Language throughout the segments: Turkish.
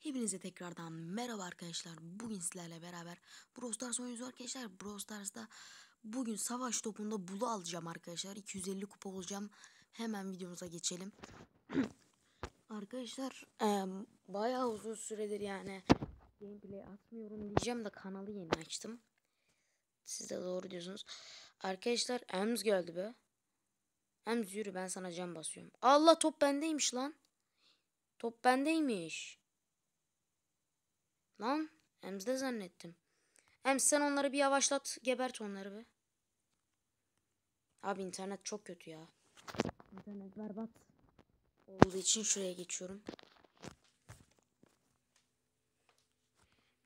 Hepinize tekrardan merhaba arkadaşlar. Bugün sizlerle beraber Brawl Stars oynuyoruz arkadaşlar. Brawl Stars'da bugün savaş topunda bulu alacağım arkadaşlar. 250 kupa olacağım. Hemen videomuza geçelim. arkadaşlar e, bayağı uzun süredir yani gameplay atmıyorum diyeceğim de kanalı yeni açtım. Siz de doğru diyorsunuz. Arkadaşlar Ems geldi be. Ems yürü ben sana cam basıyorum. Allah top bendeymiş lan. Top bendeymiş. Lan Emz'de zannettim. Emz sen onları bir yavaşlat gebert onları be. Abi internet çok kötü ya. İnternet berbat. Olduğu için şuraya geçiyorum.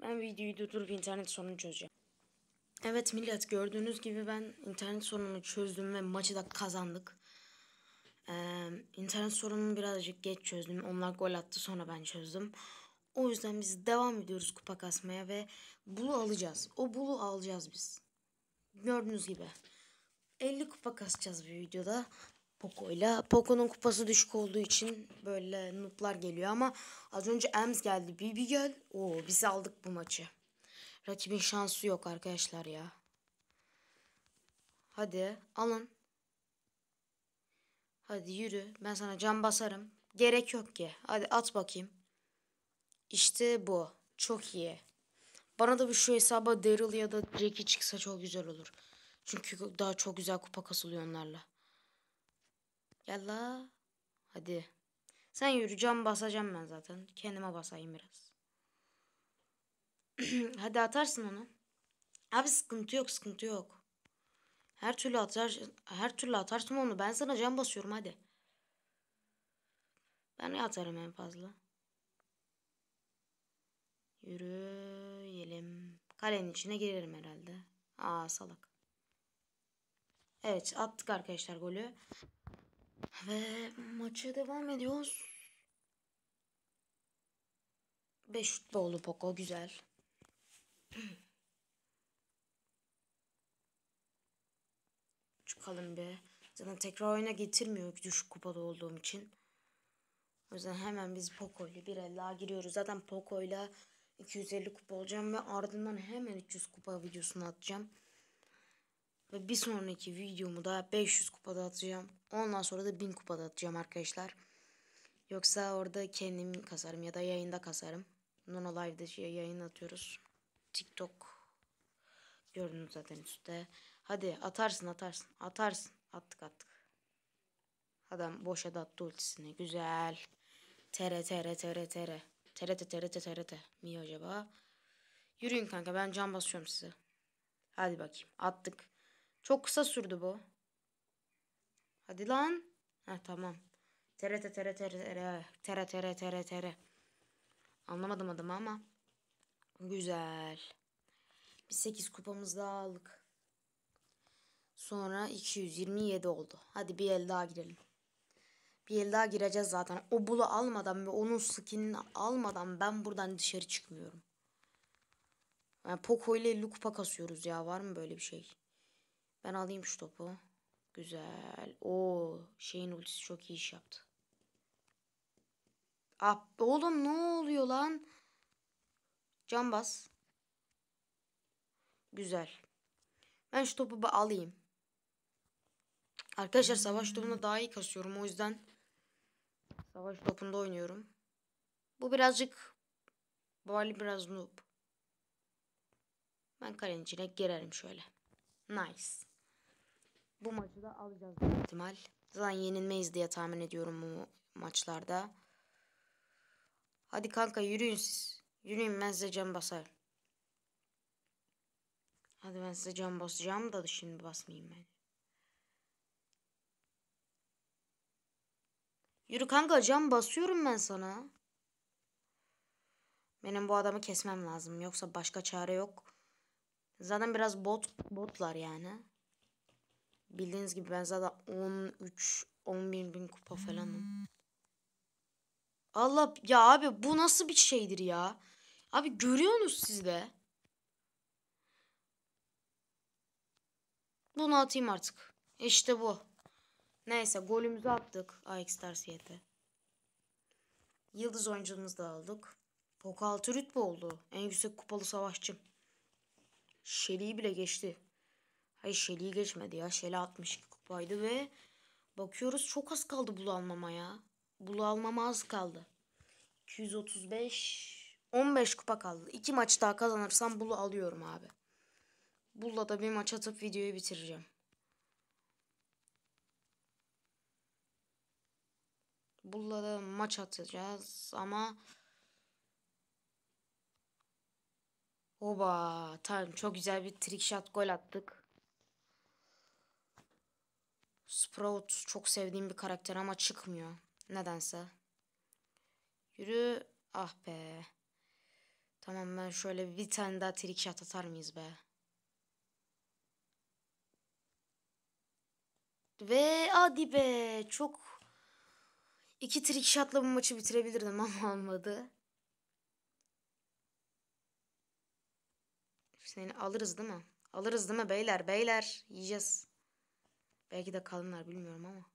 Ben videoyu durdurup internet sorunu çözeceğim. Evet millet gördüğünüz gibi ben internet sorununu çözdüm ve maçı da kazandık. Ee, internet sorunumu birazcık geç çözdüm. Onlar gol attı sonra ben çözdüm. O yüzden biz devam ediyoruz kupa kasmaya ve bulu alacağız. O bulu alacağız biz. Gördüğünüz gibi. 50 kupa kasacağız bir videoda. Poco'yla. Poco'nun kupası düşük olduğu için böyle nutlar geliyor ama az önce Ems geldi. Bibi gel. Oo biz aldık bu maçı. Rakibin şansı yok arkadaşlar ya. Hadi alın. Hadi yürü. Ben sana cam basarım. Gerek yok ki. Hadi at bakayım. İşte bu. Çok iyi. Bana da bir şu hesaba Daryl ya da Jackie çıksa çok güzel olur. Çünkü daha çok güzel kupa kasılıyor onlarla. Yalla. Hadi. Sen yürü cam basacağım ben zaten. Kendime basayım biraz. Hadi atarsın onu. Abi sıkıntı yok sıkıntı yok. Her türlü atar her türlü atarsın onu. Ben sana cam basıyorum hadi. Ben ne atarım en fazla? Yürüyelim. Kalenin içine girerim herhalde. Aa salak. Evet attık arkadaşlar golü. Ve maçı devam ediyoruz. 5 futbolu oldu Poco güzel. Çıkalım bir. Zaten tekrar oyuna getirmiyor ki düşük kupada olduğum için. O yüzden hemen biz Poco'yla bir el daha giriyoruz. Zaten Poco'yla 250 kupa olacağım ve ardından hemen 300 kupa videosunu atacağım. Ve bir sonraki videomu da 500 kupada atacağım. Ondan sonra da 1000 kupada atacağım arkadaşlar. Yoksa orada kendim kasarım ya da yayında kasarım. Nono live'de şey, yayın atıyoruz. TikTok gördünüz zaten üstte. Hadi atarsın atarsın atarsın. Attık attık. Adam boşa da attı ultisini. Güzel. Tere tere tere tere. TRT TRT TRT. mi acaba? Yürüyün kanka ben can basıyorum size. Hadi bakayım attık. Çok kısa sürdü bu. Hadi lan. Ha tamam. TRT TRT TRT TRT TRT TRT. Anlamadım adımı ama. Güzel. Bir 8 kupamız daha aldık. Sonra 227 oldu. Hadi bir el daha girelim. Bir el daha gireceğiz zaten. O bulu almadan ve onun skinini almadan ben buradan dışarı çıkmıyorum. Yani Poco ile lukpa kasıyoruz ya. Var mı böyle bir şey? Ben alayım şu topu. Güzel. O şeyin ultisi çok iyi iş yaptı. Ah oğlum ne oluyor lan? Can Güzel. Ben şu topu alayım. Arkadaşlar savaş topuna daha iyi kasıyorum o yüzden Savaş topunda oynuyorum. Bu birazcık bu biraz noob. Ben kalenin içine girerim şöyle. Nice. Bu maçı da alacağız ihtimal. Zaten yenilmeyiz diye tahmin ediyorum bu maçlarda. Hadi kanka yürüyün siz. Yürüyün ben size cam basarım. Hadi ben size cam basacağım da şimdi basmayayım ben. Yürü kanka cam basıyorum ben sana. Benim bu adamı kesmem lazım. Yoksa başka çare yok. Zaten biraz bot botlar yani. Bildiğiniz gibi ben zaten 13 10 bin bin kupa falanım. Allah ya abi bu nasıl bir şeydir ya? Abi görüyorsunuz siz de. Bunu atayım artık. İşte bu. Neyse golümüzü attık AX ters Yıldız oyuncumuzu da aldık. Pokaltı rütbe oldu. En yüksek kupalı savaşçım. Şeli'yi bile geçti. Hayır Şeli'yi geçmedi ya. Şeli 62 kupaydı ve bakıyoruz çok az kaldı bulu almama ya. Bulu almama az kaldı. 235 15 kupa kaldı. 2 maç daha kazanırsam bulu alıyorum abi. Bulla da bir maç atıp videoyu bitireceğim. Bulla maç atacağız ama Oba tamam çok güzel bir trick shot gol attık. Sprout çok sevdiğim bir karakter ama çıkmıyor. Nedense. Yürü. Ah be. Tamam ben şöyle bir tane daha trick shot atar mıyız be? Ve hadi be çok İki trick shot'la bu maçı bitirebilirdim ama olmadı. Seni alırız değil mi? Alırız değil mi beyler? Beyler yiyeceğiz. Belki de kalınlar bilmiyorum ama.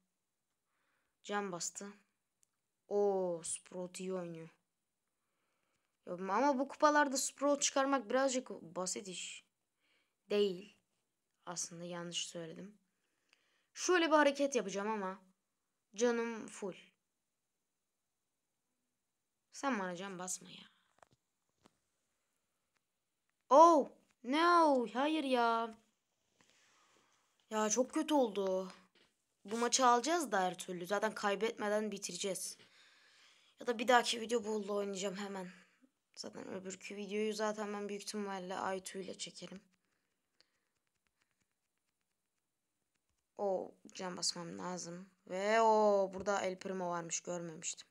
Cam bastı. O Sprout iyi oynuyor. Ama bu kupalarda Sprout çıkarmak birazcık basit iş. Değil. Aslında yanlış söyledim. Şöyle bir hareket yapacağım ama. Canım full. Sen bana can basma ya. Oh no oh? hayır ya. Ya çok kötü oldu. Bu maçı alacağız da her türlü. Zaten kaybetmeden bitireceğiz. Ya da bir dahaki video Bull'la oynayacağım hemen. Zaten öbürkü videoyu zaten ben büyük ihtimalle Aytu ile çekerim. O oh, can basmam lazım. Ve o oh, burada El Primo varmış görmemiştim.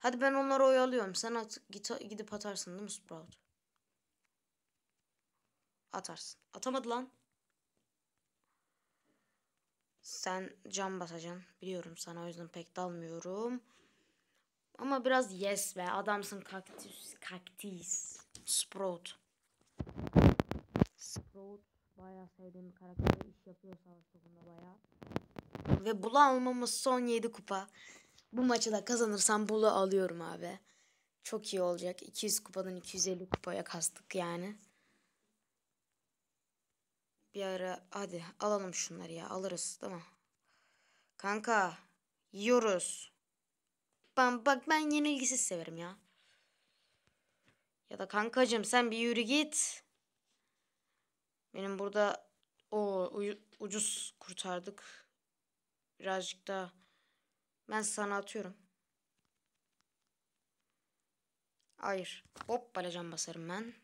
Hadi ben onları oyalıyorum. Sen at, git, gidip atarsın değil mi Sprout? Atarsın. Atamadı lan. Sen cam basacaksın. Biliyorum sana o yüzden pek dalmıyorum. Ama biraz yes be. Adamsın kaktüs. Kaktüs. Sprout. Sprout. Bayağı sevdiğim bir karakter. iş yapıyor savaş bayağı. Ve bulan olmamız son 7 kupa. Bu maçı da kazanırsam bulu alıyorum abi. Çok iyi olacak. 200 kupadan 250 kupaya kastık yani. Bir ara hadi alalım şunları ya. Alırız değil mi? Kanka yiyoruz. Ben, bak ben yenilgisiz severim ya. Ya da kankacım sen bir yürü git. Benim burada o ucuz kurtardık. Birazcık daha. Ben sana atıyorum. Hayır. Hop balacan basarım ben.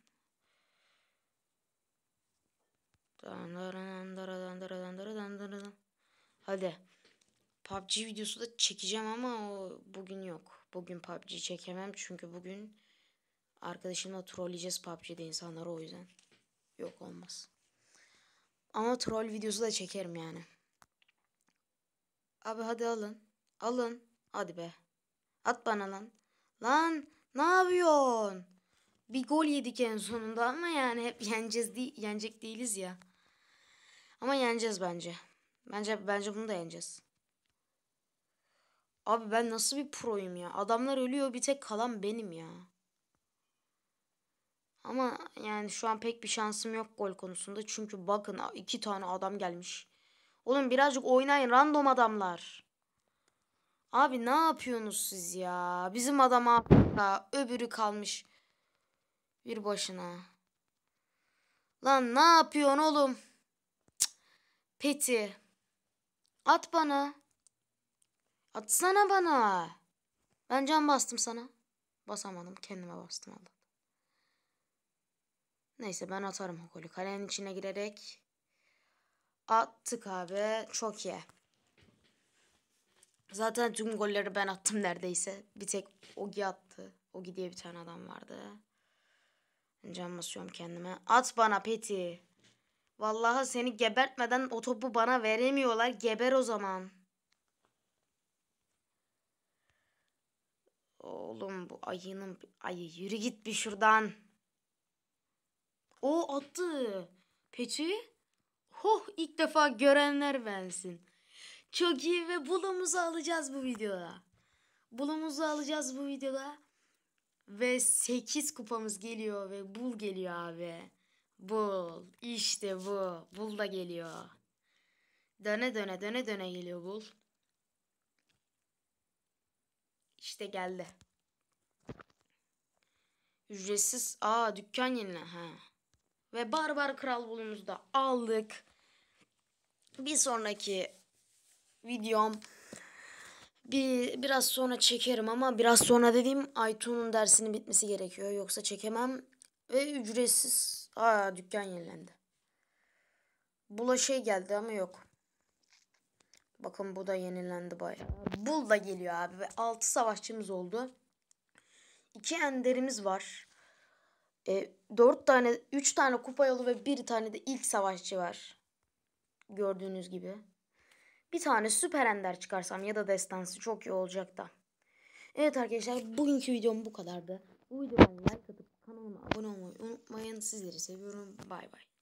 Hadi. PUBG videosu da çekeceğim ama o bugün yok. Bugün PUBG çekemem çünkü bugün arkadaşımla trolleyeceğiz PUBG'de insanları o yüzden. Yok olmaz. Ama troll videosu da çekerim yani. Abi hadi alın. Alın. Hadi be. At bana lan. Lan ne yapıyorsun? Bir gol yedik en sonunda ama yani hep yeneceğiz değil, yenecek değiliz ya. Ama yeneceğiz bence. Bence bence bunu da yeneceğiz. Abi ben nasıl bir proyum ya? Adamlar ölüyor bir tek kalan benim ya. Ama yani şu an pek bir şansım yok gol konusunda. Çünkü bakın iki tane adam gelmiş. Oğlum birazcık oynayın random adamlar. Abi ne yapıyorsunuz siz ya? Bizim adam AFK. Öbürü kalmış. Bir başına. Lan ne yapıyorsun oğlum? Peti. At bana. Atsana bana. Ben can bastım sana. Basamadım. Kendime bastım Allah. Neyse ben atarım o golü. Kalenin içine girerek attık abi. Çok iyi. Zaten tüm golleri ben attım neredeyse. Bir tek Ogi attı. Ogi diye bir tane adam vardı. Can basıyorum kendime. At bana Peti. Vallahi seni gebertmeden o topu bana veremiyorlar. Geber o zaman. Oğlum bu ayının ayı yürü git bir şuradan. O attı. Peti. Hoh ilk defa görenler bensin. Çok iyi ve bulumuzu alacağız bu videoda. Bulumuzu alacağız bu videoda. Ve 8 kupamız geliyor ve bul geliyor abi. Bul. İşte bu. Bul da geliyor. Döne döne döne döne geliyor bul. İşte geldi. Ücretsiz. Aa dükkan yenile. Ha. Ve Barbar Kral bulumuzu da aldık. Bir sonraki videom bir biraz sonra çekerim ama biraz sonra dediğim Aytun'un dersinin bitmesi gerekiyor yoksa çekemem ve ücretsiz aa dükkan yenilendi. şey geldi ama yok. Bakın bu da yenilendi bayağı. Bul da geliyor abi ve 6 savaşçımız oldu. 2 enderimiz var. E, 4 tane 3 tane kupa yolu ve 1 tane de ilk savaşçı var. Gördüğünüz gibi bir tane süper ender çıkarsam ya da destansı çok iyi olacak da. Evet arkadaşlar bugünkü videom bu kadardı. Bu videodan like atıp kanalıma abone olmayı unutmayın. Sizleri seviyorum. Bay bay.